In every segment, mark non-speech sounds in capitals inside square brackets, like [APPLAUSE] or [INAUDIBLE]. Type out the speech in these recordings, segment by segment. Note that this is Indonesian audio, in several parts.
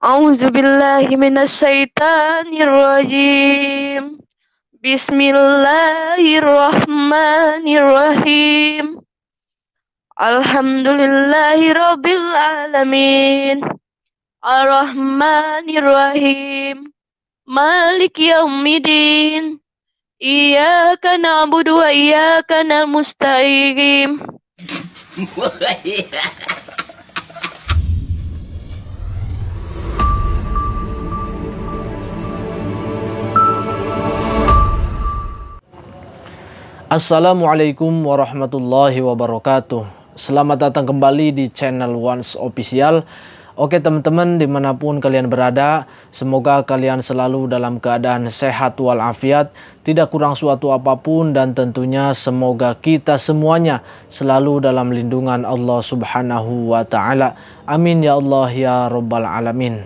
A'udzubillahiminasyaitanirrojim. Bismillahirrahmanirrahim. Alhamdulillahi Rabbil Alamin. ar Malik Yaumidin. Iyaka na'budu wa iyaka [LAUGHS] Assalamualaikum warahmatullahi wabarakatuh Selamat datang kembali di channel Once Official Oke teman-teman dimanapun kalian berada Semoga kalian selalu dalam keadaan sehat walafiat Tidak kurang suatu apapun dan tentunya semoga kita semuanya Selalu dalam lindungan Allah subhanahu wa ta'ala Amin ya Allah ya robbal alamin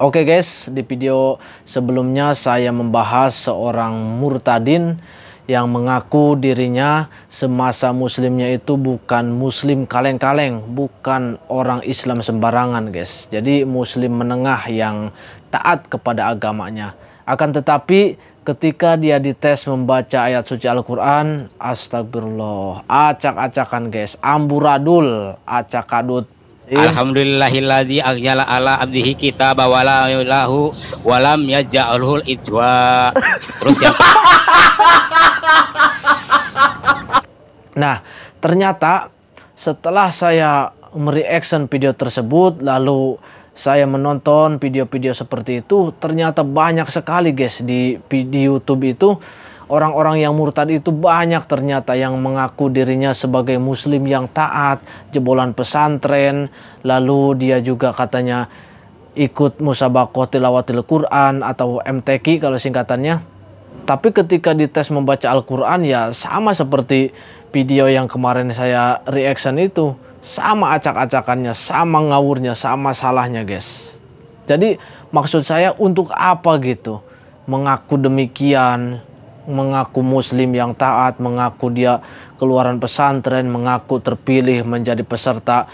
Oke guys, di video sebelumnya saya membahas seorang murtadin yang mengaku dirinya semasa muslimnya itu bukan muslim kaleng-kaleng, bukan orang Islam sembarangan, guys. Jadi muslim menengah yang taat kepada agamanya. Akan tetapi ketika dia dites membaca ayat suci Al-Qur'an, astagfirullah, acak-acakan, guys. Amburadul, acak kadut. Iya. Alhamdulillahilladzi aghyala ala abdihi kita wala yulahu walam yaj'alhul ijwa. [LAUGHS] Terus ya. Nah, ternyata setelah saya mereaction video tersebut lalu saya menonton video-video seperti itu ternyata banyak sekali guys di di YouTube itu orang-orang yang murtad itu banyak ternyata yang mengaku dirinya sebagai muslim yang taat jebolan pesantren lalu dia juga katanya ikut musabakoh tilawatil Quran atau MTQ kalau singkatannya tapi ketika dites membaca Al-Quran ya sama seperti video yang kemarin saya reaction itu. Sama acak-acakannya, sama ngawurnya, sama salahnya guys. Jadi maksud saya untuk apa gitu? Mengaku demikian, mengaku muslim yang taat, mengaku dia keluaran pesantren, mengaku terpilih menjadi peserta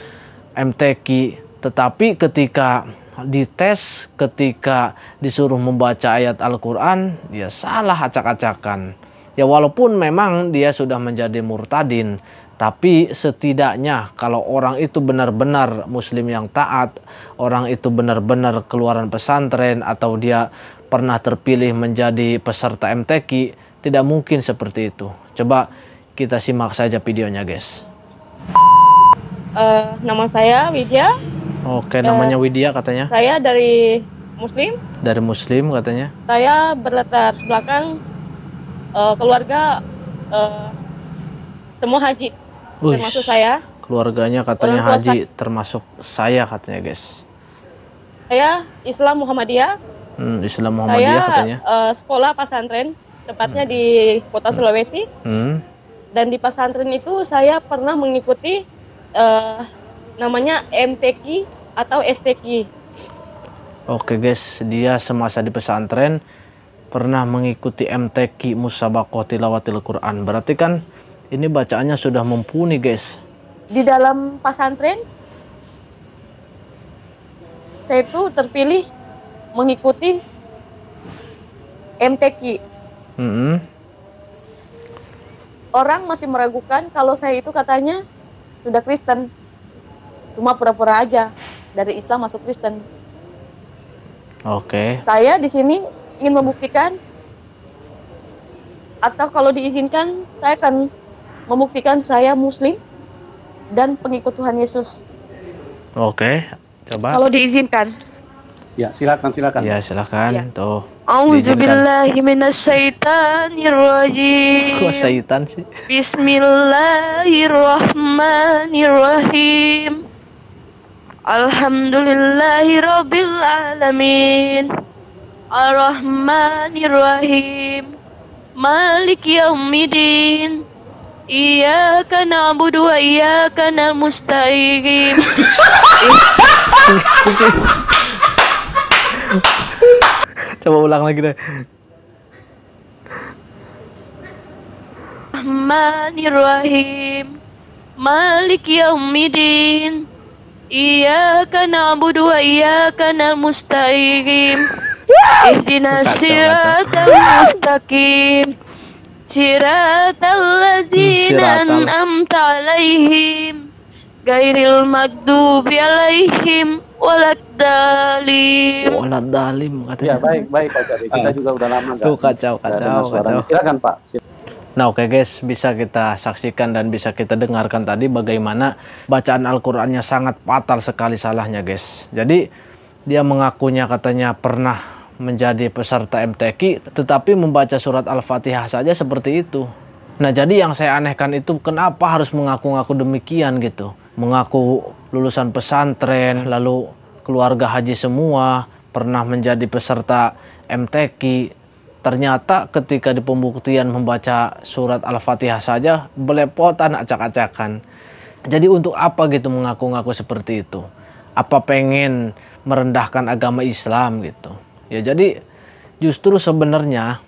MTQ. Tetapi ketika dites ketika disuruh membaca ayat Al-Quran, dia ya salah acak-acakan. Ya walaupun memang dia sudah menjadi murtadin, tapi setidaknya kalau orang itu benar-benar muslim yang taat, orang itu benar-benar keluaran pesantren atau dia pernah terpilih menjadi peserta MTQ, tidak mungkin seperti itu. Coba kita simak saja videonya guys. Uh, nama saya Widya, Oke, namanya eh, Widya katanya. Saya dari Muslim. Dari Muslim katanya. Saya berlatar belakang uh, keluarga uh, eh, semua haji. Uish, termasuk saya. Keluarganya katanya Orang haji, saya. termasuk saya katanya guys. Saya Islam Muhammadiyah. Hmm, Islam Muhammadiyah saya, katanya. Uh, sekolah pesantren, tepatnya hmm. di kota hmm. Sulawesi. Hmm. Dan di pesantren itu saya pernah mengikuti uh, namanya MTQ atau STQ. Oke guys, dia semasa di pesantren pernah mengikuti MTQ Musabakoh Tilawatil Quran. Berarti kan ini bacaannya sudah mumpuni guys. Di dalam pesantren saya itu terpilih mengikuti MTQ. Mm -hmm. Orang masih meragukan kalau saya itu katanya sudah Kristen cuma pura-pura aja dari Islam masuk Kristen. Oke. Okay. Saya di sini ingin membuktikan atau kalau diizinkan saya akan membuktikan saya Muslim dan pengikut Tuhan Yesus. Oke, okay. coba. Kalau diizinkan. Ya, silakan silakan. Ya, silakan. Ya. Tuh. Auzubillahi Kok syaitan sih? Bismillahirrahmanirrahim. Alhamdulillahi Rabbil Alamin Ar-Rahmanirrahim Malik Yaumidin Iyaka na'budu wa iyaka na'musta'in [LAUGHS] Coba ulang lagi deh Rahmanirrahim Malik Yaumidin Iyyaka dua wa iyyaka mustaqim, Ihdinas siratal mustaqim. Siratal ladzina an'amta 'alaihim. Gairil magdubi 'alaihim Walad dalim katanya. Ya, baik, baik Pak Kita ah. juga udah lama Tuh kacau, kacau, kacau. Silakan Pak. Nah oke okay guys, bisa kita saksikan dan bisa kita dengarkan tadi bagaimana bacaan Al-Qur'annya sangat fatal sekali salahnya guys. Jadi dia mengakunya katanya pernah menjadi peserta MTQ tetapi membaca surat Al-Fatihah saja seperti itu. Nah jadi yang saya anehkan itu kenapa harus mengaku-ngaku demikian gitu. Mengaku lulusan pesantren, lalu keluarga haji semua, pernah menjadi peserta MTQ, Ternyata ketika di pembuktian membaca surat Al-Fatihah saja belepotan acak-acakan. Jadi untuk apa gitu mengaku-ngaku seperti itu? Apa pengen merendahkan agama Islam gitu? Ya jadi justru sebenarnya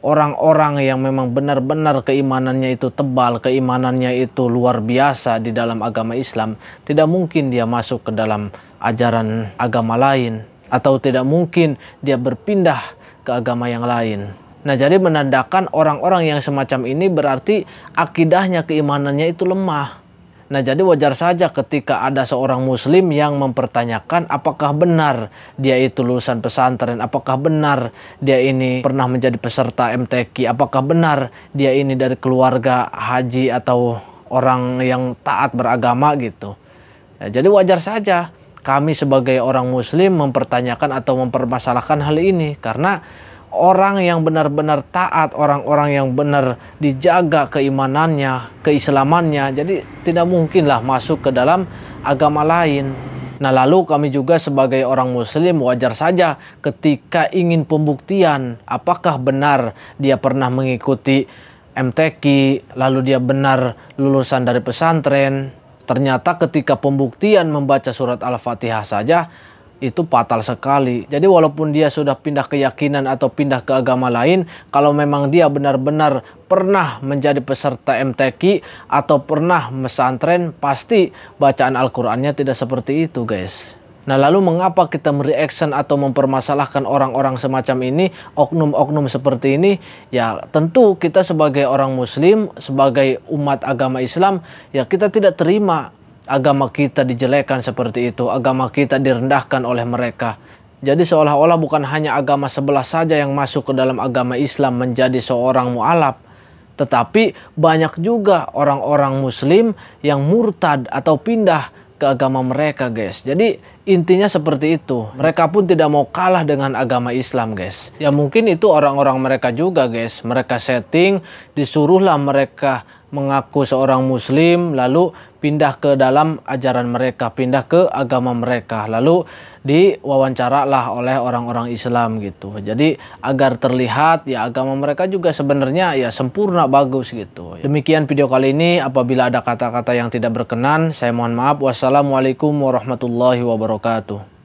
orang-orang yang memang benar-benar keimanannya itu tebal, keimanannya itu luar biasa di dalam agama Islam, tidak mungkin dia masuk ke dalam ajaran agama lain atau tidak mungkin dia berpindah ke agama yang lain. Nah, jadi menandakan orang-orang yang semacam ini berarti akidahnya keimanannya itu lemah. Nah, jadi wajar saja ketika ada seorang muslim yang mempertanyakan apakah benar dia itu lulusan pesantren, apakah benar dia ini pernah menjadi peserta MTQ, apakah benar dia ini dari keluarga haji atau orang yang taat beragama gitu. Nah, jadi wajar saja kami sebagai orang muslim mempertanyakan atau mempermasalahkan hal ini karena orang yang benar-benar taat, orang-orang yang benar dijaga keimanannya, keislamannya. Jadi tidak mungkinlah masuk ke dalam agama lain. Nah, lalu kami juga sebagai orang muslim wajar saja ketika ingin pembuktian apakah benar dia pernah mengikuti MTQ, lalu dia benar lulusan dari pesantren, Ternyata ketika pembuktian membaca surat Al-Fatihah saja itu fatal sekali. Jadi walaupun dia sudah pindah keyakinan atau pindah ke agama lain, kalau memang dia benar-benar pernah menjadi peserta MTQ atau pernah mesantren, pasti bacaan Al-Qur'annya tidak seperti itu, guys. Nah, lalu mengapa kita mereaction atau mempermasalahkan orang-orang semacam ini, oknum-oknum seperti ini? Ya, tentu kita sebagai orang muslim, sebagai umat agama Islam, ya kita tidak terima agama kita dijelekan seperti itu, agama kita direndahkan oleh mereka. Jadi seolah-olah bukan hanya agama sebelah saja yang masuk ke dalam agama Islam menjadi seorang mu'alaf. Tetapi banyak juga orang-orang muslim yang murtad atau pindah ke agama mereka guys. Jadi Intinya seperti itu. Mereka pun tidak mau kalah dengan agama Islam, guys. Ya mungkin itu orang-orang mereka juga, guys. Mereka setting, disuruhlah mereka mengaku seorang muslim lalu pindah ke dalam ajaran mereka, pindah ke agama mereka. Lalu diwawancaralah lah oleh orang-orang Islam gitu. Jadi agar terlihat ya agama mereka juga sebenarnya ya sempurna bagus gitu. Demikian video kali ini apabila ada kata-kata yang tidak berkenan saya mohon maaf. Wassalamualaikum warahmatullahi wabarakatuh.